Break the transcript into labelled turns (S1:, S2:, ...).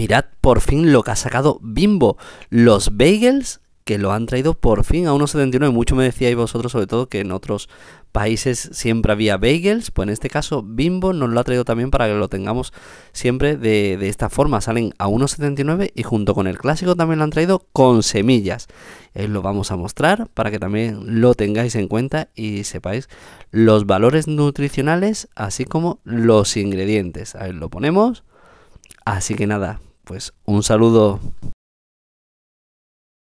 S1: Mirad por fin lo que ha sacado Bimbo. Los bagels que lo han traído por fin a 1,79. Mucho me decíais vosotros, sobre todo, que en otros países siempre había bagels. Pues en este caso, Bimbo nos lo ha traído también para que lo tengamos siempre de, esta forma. Salen a 1,79 y junto con el clásico también lo han traído con semillas. lo vamos a mostrar para que también lo tengáis en cuenta y sepáis los valores nutricionales, así como los ingredientes. ahí lo ponemos. Así que nada, pues un saludo.